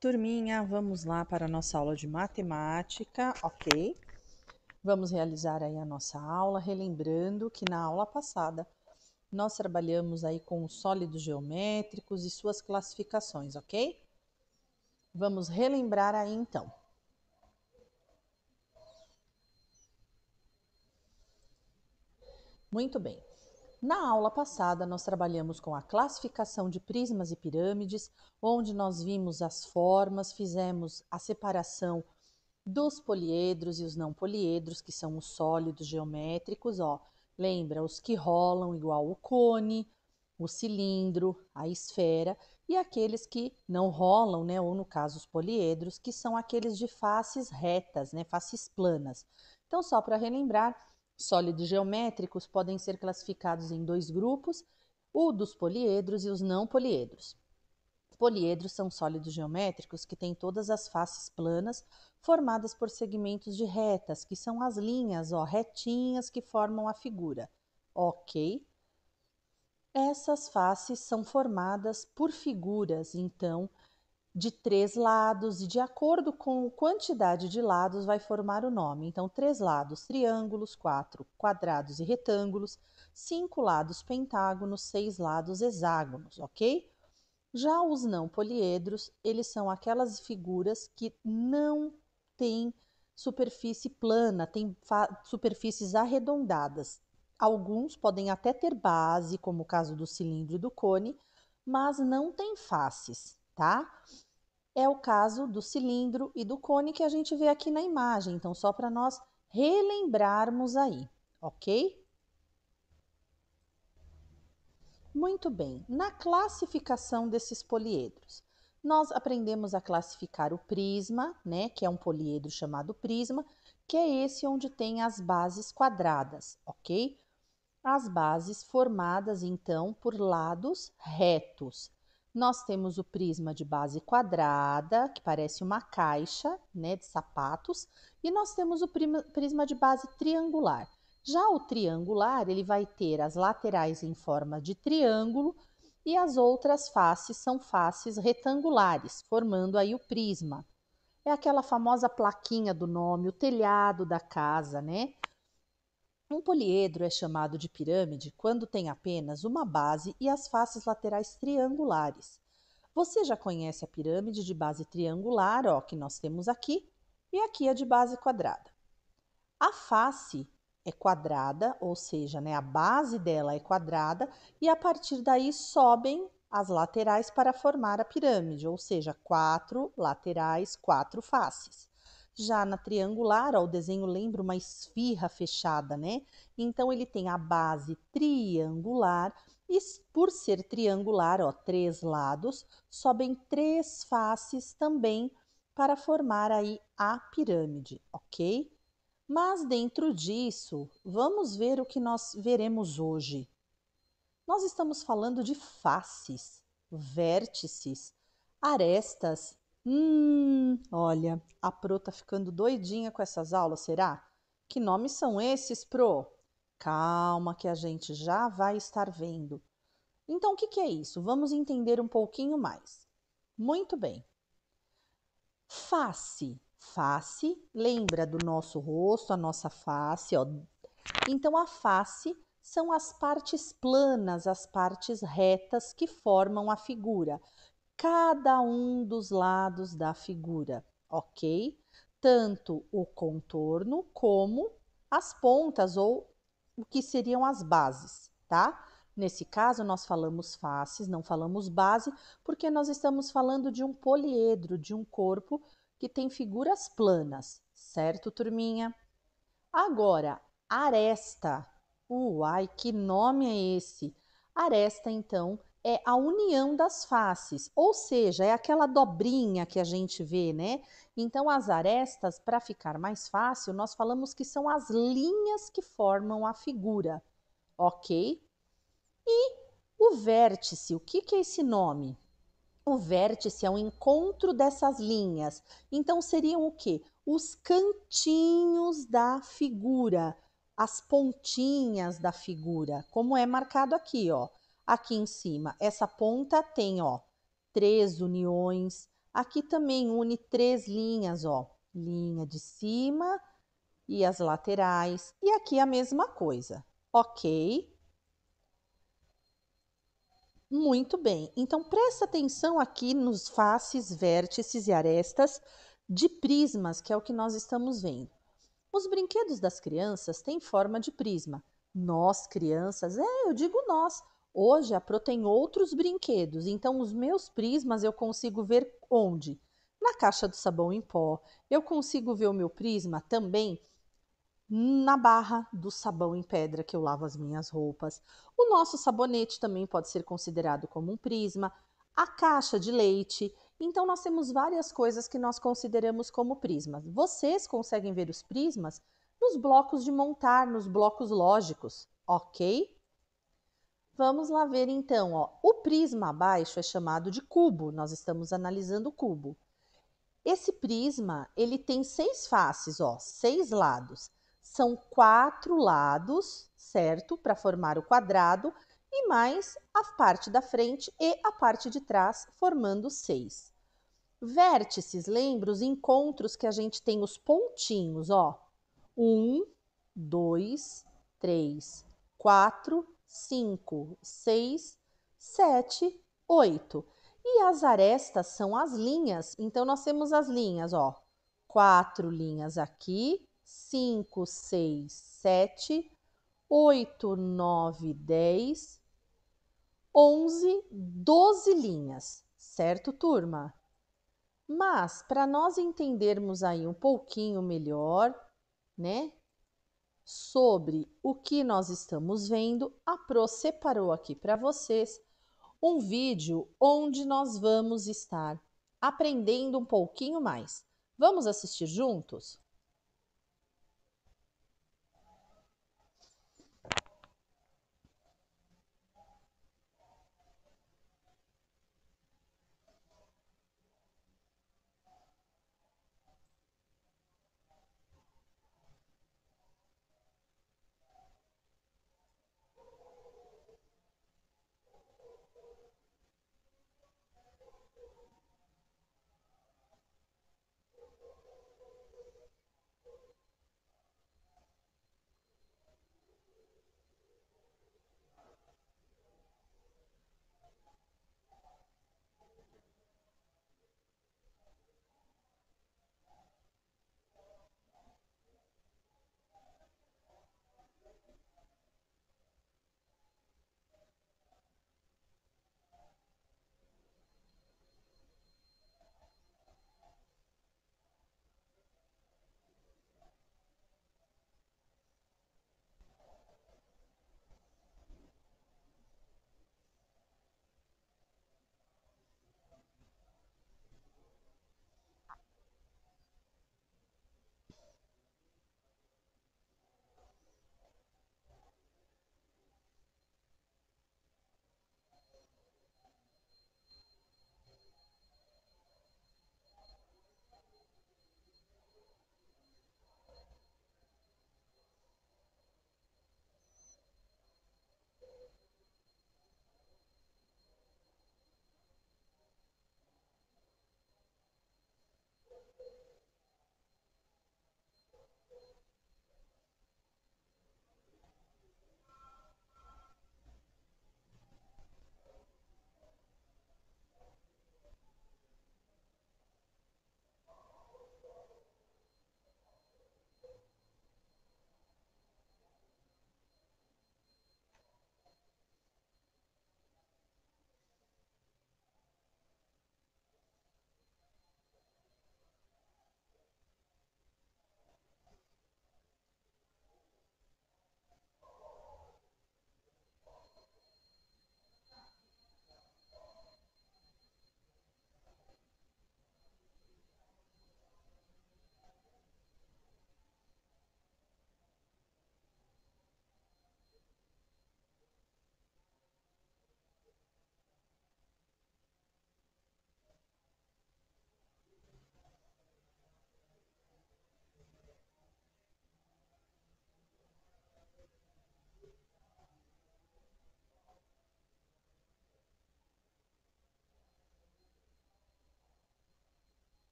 Turminha, vamos lá para a nossa aula de matemática, ok? Vamos realizar aí a nossa aula, relembrando que na aula passada nós trabalhamos aí com sólidos geométricos e suas classificações, ok? Vamos relembrar aí então. Muito bem. Na aula passada, nós trabalhamos com a classificação de prismas e pirâmides, onde nós vimos as formas, fizemos a separação dos poliedros e os não poliedros, que são os sólidos geométricos, ó. Lembra, os que rolam igual o cone, o cilindro, a esfera, e aqueles que não rolam, né, ou no caso os poliedros, que são aqueles de faces retas, né, faces planas. Então, só para relembrar, Sólidos geométricos podem ser classificados em dois grupos, o dos poliedros e os não poliedros. Poliedros são sólidos geométricos que têm todas as faces planas, formadas por segmentos de retas, que são as linhas ó, retinhas que formam a figura. Ok? Essas faces são formadas por figuras, então, de três lados e de acordo com a quantidade de lados vai formar o nome. Então, três lados triângulos, quatro quadrados e retângulos, cinco lados pentágonos, seis lados hexágonos, ok? Já os não poliedros, eles são aquelas figuras que não têm superfície plana, têm superfícies arredondadas. Alguns podem até ter base, como o caso do cilindro e do cone, mas não têm faces tá? É o caso do cilindro e do cone que a gente vê aqui na imagem, então só para nós relembrarmos aí, ok? Muito bem, na classificação desses poliedros, nós aprendemos a classificar o prisma, né, que é um poliedro chamado prisma, que é esse onde tem as bases quadradas, ok? As bases formadas, então, por lados retos. Nós temos o prisma de base quadrada, que parece uma caixa né, de sapatos, e nós temos o prisma de base triangular. Já o triangular, ele vai ter as laterais em forma de triângulo e as outras faces são faces retangulares, formando aí o prisma. É aquela famosa plaquinha do nome, o telhado da casa, né? Um poliedro é chamado de pirâmide quando tem apenas uma base e as faces laterais triangulares. Você já conhece a pirâmide de base triangular, ó, que nós temos aqui, e aqui a de base quadrada. A face é quadrada, ou seja, né, a base dela é quadrada, e a partir daí sobem as laterais para formar a pirâmide, ou seja, quatro laterais, quatro faces. Já na triangular, ó, o desenho lembra uma esfirra fechada, né? Então ele tem a base triangular e por ser triangular, ó, três lados, sobem três faces também para formar aí a pirâmide, ok? Mas dentro disso, vamos ver o que nós veremos hoje. Nós estamos falando de faces, vértices, arestas Hum, olha, a Pro tá ficando doidinha com essas aulas, será? Que nomes são esses, Pro? Calma, que a gente já vai estar vendo. Então, o que, que é isso? Vamos entender um pouquinho mais. Muito bem. Face. Face lembra do nosso rosto, a nossa face. Ó. Então, a face são as partes planas, as partes retas que formam a figura cada um dos lados da figura, ok? Tanto o contorno como as pontas ou o que seriam as bases, tá? Nesse caso, nós falamos faces, não falamos base, porque nós estamos falando de um poliedro, de um corpo que tem figuras planas, certo, turminha? Agora, aresta. Uai, que nome é esse? Aresta, então, é a união das faces, ou seja, é aquela dobrinha que a gente vê, né? Então, as arestas, para ficar mais fácil, nós falamos que são as linhas que formam a figura, ok? E o vértice, o que, que é esse nome? O vértice é o encontro dessas linhas. Então, seriam o quê? Os cantinhos da figura, as pontinhas da figura, como é marcado aqui, ó aqui em cima. Essa ponta tem, ó, três uniões. Aqui também une três linhas, ó. Linha de cima e as laterais. E aqui a mesma coisa, ok? Muito bem, então presta atenção aqui nos faces, vértices e arestas de prismas, que é o que nós estamos vendo. Os brinquedos das crianças têm forma de prisma. Nós, crianças, é, eu digo nós, Hoje a Pro tem outros brinquedos, então os meus prismas eu consigo ver onde? Na caixa do sabão em pó. Eu consigo ver o meu prisma também na barra do sabão em pedra que eu lavo as minhas roupas. O nosso sabonete também pode ser considerado como um prisma, a caixa de leite. Então nós temos várias coisas que nós consideramos como prismas. Vocês conseguem ver os prismas nos blocos de montar, nos blocos lógicos, OK? Vamos lá ver então, ó. O prisma abaixo é chamado de cubo. Nós estamos analisando o cubo. Esse prisma, ele tem seis faces, ó, seis lados. São quatro lados, certo? Para formar o quadrado e mais a parte da frente e a parte de trás, formando seis. Vértices, lembra os encontros que a gente tem os pontinhos, ó. Um, dois, três, quatro, 5, 6, 7, 8. E as arestas são as linhas, então nós temos as linhas, ó. Quatro linhas aqui, 5, 6, 7, 8, 9, 10, 11, 12 linhas, certo, turma? Mas para nós entendermos aí um pouquinho melhor, né? sobre o que nós estamos vendo, a Pro separou aqui para vocês um vídeo onde nós vamos estar aprendendo um pouquinho mais. Vamos assistir juntos?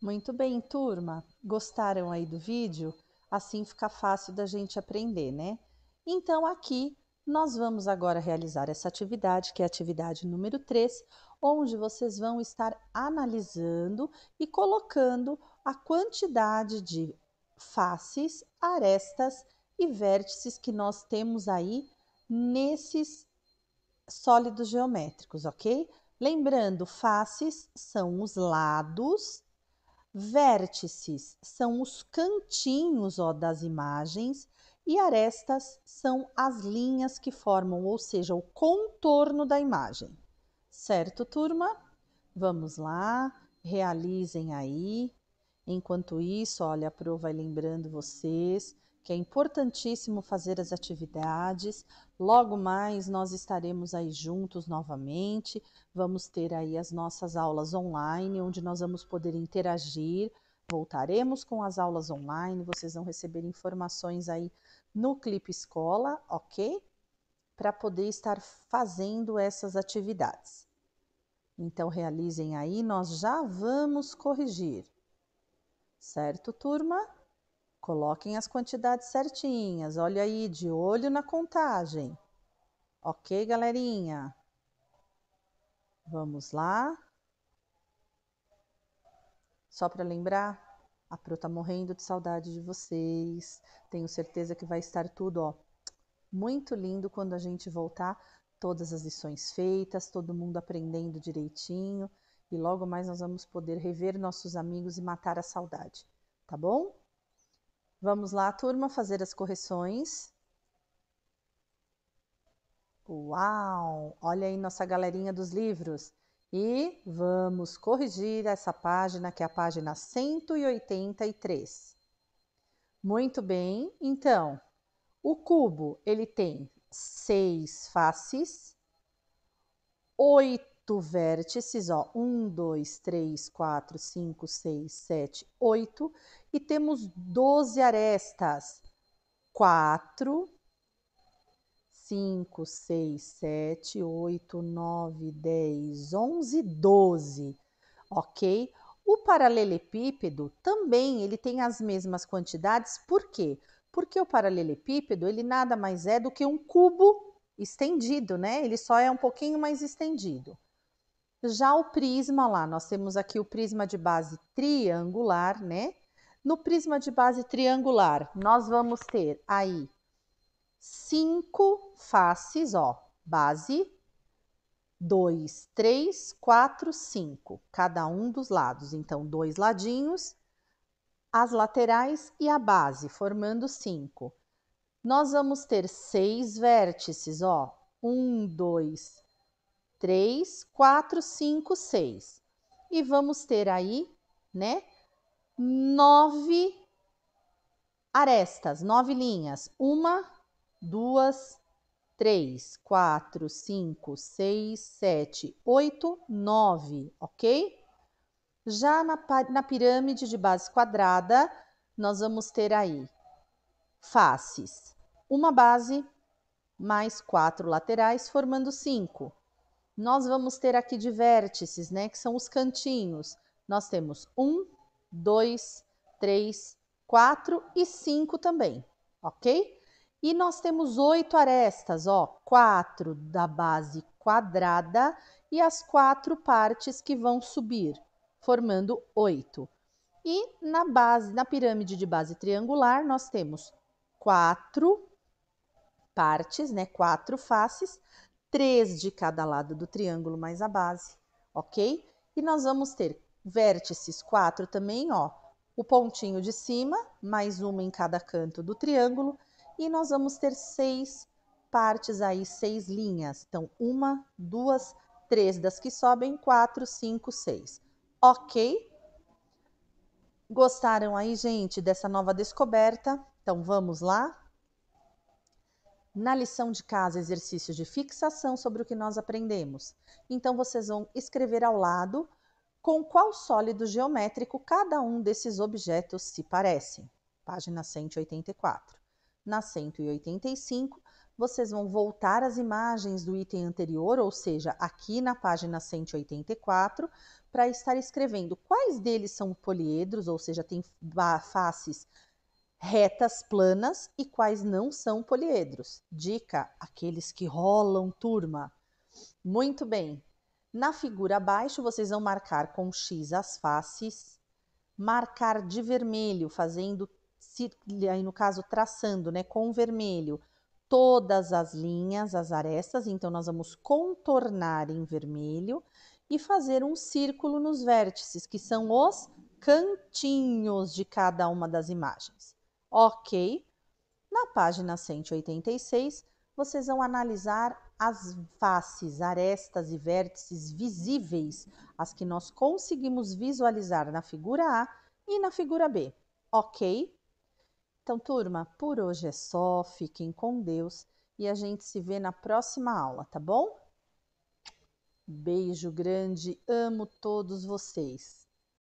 Muito bem, turma. Gostaram aí do vídeo? Assim fica fácil da gente aprender, né? Então, aqui nós vamos agora realizar essa atividade, que é a atividade número 3, onde vocês vão estar analisando e colocando a quantidade de faces, arestas e vértices que nós temos aí nesses sólidos geométricos, ok? Lembrando, faces são os lados Vértices são os cantinhos ó, das imagens e arestas são as linhas que formam, ou seja, o contorno da imagem. Certo, turma? Vamos lá, realizem aí. Enquanto isso, olha, a Pro vai lembrando vocês que é importantíssimo fazer as atividades. Logo mais nós estaremos aí juntos novamente. Vamos ter aí as nossas aulas online, onde nós vamos poder interagir. Voltaremos com as aulas online, vocês vão receber informações aí no Clipe Escola, ok? Para poder estar fazendo essas atividades. Então, realizem aí, nós já vamos corrigir. Certo, turma? Coloquem as quantidades certinhas. Olha aí, de olho na contagem. Ok, galerinha? Vamos lá. Só para lembrar, a Pro tá morrendo de saudade de vocês. Tenho certeza que vai estar tudo, ó, muito lindo quando a gente voltar. Todas as lições feitas, todo mundo aprendendo direitinho. E logo mais nós vamos poder rever nossos amigos e matar a saudade, tá bom? Vamos lá, turma, fazer as correções. Uau! Olha aí nossa galerinha dos livros. E vamos corrigir essa página, que é a página 183. Muito bem, então, o cubo, ele tem seis faces, oito do vértices, ó, 1, 2, 3, 4, 5, 6, 7, 8, e temos 12 arestas, 4, 5, 6, 7, 8, 9, 10, 11, 12, ok? O paralelepípedo também ele tem as mesmas quantidades, por quê? Porque o paralelepípedo ele nada mais é do que um cubo estendido, né? Ele só é um pouquinho mais estendido. Já o prisma lá, nós temos aqui o prisma de base triangular, né? No prisma de base triangular, nós vamos ter aí cinco faces, ó, base dois três quatro cinco cada um dos lados. Então, dois ladinhos, as laterais e a base, formando cinco Nós vamos ter seis vértices, ó. um dois 3, 4, 5, 6. E vamos ter aí, né, nove arestas, nove linhas. Uma, duas, três, quatro, cinco, seis, sete, oito, nove, ok? Já na, na pirâmide de base quadrada, nós vamos ter aí faces. Uma base mais quatro laterais, formando cinco nós vamos ter aqui de vértices, né, que são os cantinhos. Nós temos um, dois, três, quatro e cinco também, ok? E nós temos oito arestas, ó, quatro da base quadrada e as quatro partes que vão subir, formando oito. E na base, na pirâmide de base triangular, nós temos quatro partes, né, quatro faces, três de cada lado do triângulo mais a base, ok? E nós vamos ter vértices 4 também, ó, o pontinho de cima, mais uma em cada canto do triângulo, e nós vamos ter seis partes aí, seis linhas. Então, uma, duas, três das que sobem, quatro, cinco, seis. Ok? Gostaram aí, gente, dessa nova descoberta? Então, vamos lá? Na lição de casa, exercícios de fixação sobre o que nós aprendemos. Então, vocês vão escrever ao lado com qual sólido geométrico cada um desses objetos se parece. Página 184. Na 185, vocês vão voltar às imagens do item anterior, ou seja, aqui na página 184, para estar escrevendo quais deles são poliedros, ou seja, têm faces retas planas e quais não são poliedros. Dica: aqueles que rolam, turma. Muito bem. Na figura abaixo, vocês vão marcar com X as faces, marcar de vermelho, fazendo, aí no caso, traçando né, com vermelho todas as linhas, as arestas. Então, nós vamos contornar em vermelho e fazer um círculo nos vértices, que são os cantinhos de cada uma das imagens ok? Na página 186, vocês vão analisar as faces, arestas e vértices visíveis, as que nós conseguimos visualizar na figura A e na figura B, ok? Então, turma, por hoje é só, fiquem com Deus e a gente se vê na próxima aula, tá bom? Beijo grande, amo todos vocês.